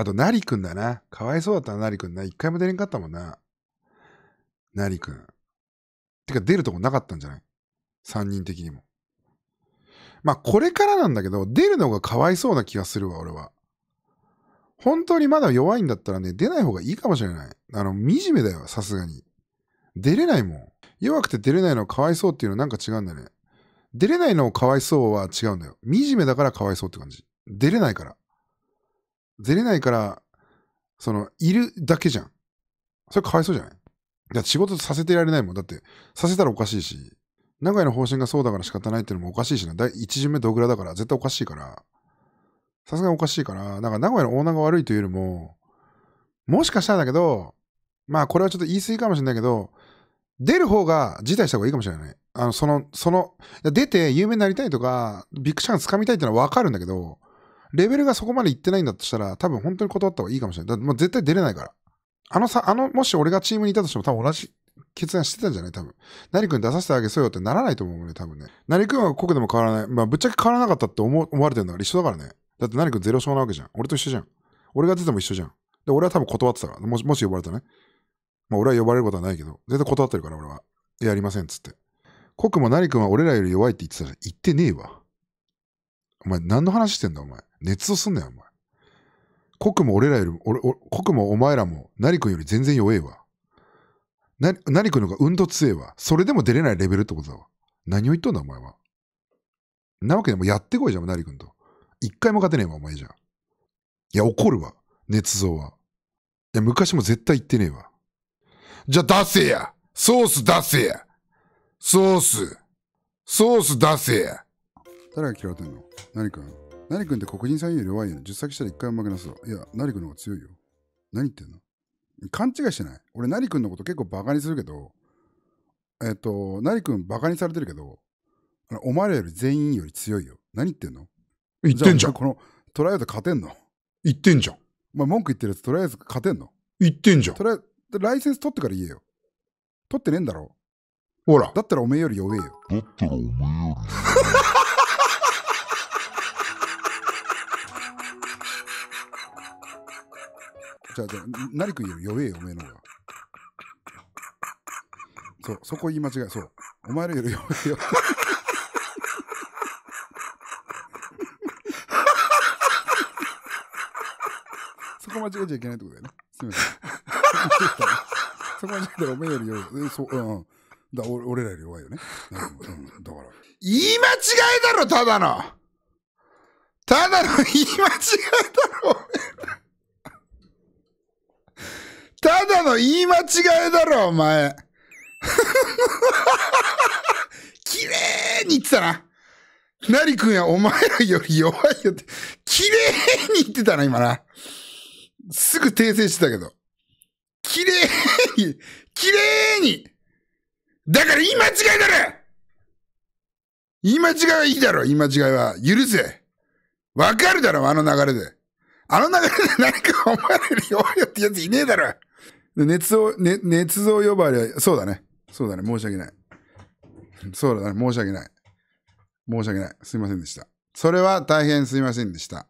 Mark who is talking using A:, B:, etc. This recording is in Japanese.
A: あと、なりくんだな。かわいそうだったな、なりくんな。一回も出れんかったもんな。なりくん。てか、出るとこなかったんじゃない三人的にも。まあ、これからなんだけど、出るのがかわいそうな気がするわ、俺は。本当にまだ弱いんだったらね、出ない方がいいかもしれない。あの、惨めだよ、さすがに。出れないもん。弱くて出れないのはかわいそうっていうのはなんか違うんだね。出れないのをかわいそうは違うんだよ。惨めだからかわいそうって感じ。出れないから。出れないから、その、いるだけじゃん。それかわいそうじゃないだって仕事させてられないもん。だって、させたらおかしいし、名古屋の方針がそうだから仕方ないっていうのもおかしいしな。第1巡目ドグラだから絶対おかしいから。さすがにおかしいから、なんか名古屋のオーナーが悪いというよりも、もしかしたらだけど、まあこれはちょっと言い過ぎかもしれないけど、出る方が辞退した方がいいかもしれない。あの、その、その、出て有名になりたいとか、ビッグチャンス掴みたいってのはわかるんだけど、レベルがそこまでいってないんだとしたら、多分本当に断った方がいいかもしれない。だもう絶対出れないから。あのさ、あの、もし俺がチームにいたとしても多分同じ決断してたんじゃない多分。く君出させてあげそうよってならないと思うね、多分ね。く君は国でも変わらない。まあ、ぶっちゃけ変わらなかったって思思われてるのは一緒だからね。だってく君ゼロ勝なわけじゃん。俺と一緒じゃん。俺が出ても一緒じゃん。で、俺は多分断ってたから。もし、もし呼ばれたね。まあ、俺は呼ばれることはないけど、絶対断ってるから、俺は。やりませんっつって。国もリ君は俺らより弱いって言ってたじゃん。言ってねえわ。お前何の話してんだお前。熱をすんなよお前。国も俺らより、俺、もお前らも、ナリ君より全然弱えわ。な、ナリ君のがうん強えわ。それでも出れないレベルってことだわ。何を言っとんだお前は。なわけでもやってこいじゃん、ナリ君と。一回も勝てねえわ、お前じゃ。いや、怒るわ。捏造は。いや、昔も絶対言ってねえわ。
B: じゃあ出せやソース出せや
A: ソースソース出せや誰が嫌われてんの何君何君って黒人さんより弱いよね。10作したら1回も負けなすぞ。いや、何君の方が強いよ。何言ってんの勘違いしてない俺、何君のこと結構バカにするけど、えっ、と、何君バカにされてるけど、お前らより全員より強いよ。何言ってんの言ってんじゃん。ゃこの、トライアウト勝てんの言ってんじゃん。お前文句言ってるやつ、とりあえず勝てんの言ってんじゃん。とりライセンス取ってから言えよ。取ってねえんだろ。ほら。だったらおめえより弱えよ。だったらおめえより。じゃあ、じゃあ、成君より弱えよ、おめえの方が。そう、そこ言い間違い、そう。お前らより弱えよ。そこ間違えちゃいけないってことだよね。すみません。そこ間違え
B: たらおめえより弱え。そう、うん。だ俺俺らより弱いよね。うん、だから。言い間違いだろ、ただのただの言い間違いだろ、おめえら。ただの言い間違いだろ、お前。綺麗に言ってたな。なりくんや、お前らより弱いよって。綺麗に言ってたな、今な。すぐ訂正してたけど。綺麗に、綺麗に。だから言い間違いだろ言い間違いはいいだろ、言い間違いは。許せ。わかるだろ、あの流れで。あの流れで何かお前らより弱いよってやついねえだろ。熱を、ね、熱
A: 造呼ばわりは、そうだね。そうだね。申し訳ない。そうだね。申し訳ない。申し訳ない。すいませんでした。それは大変すいませんでした。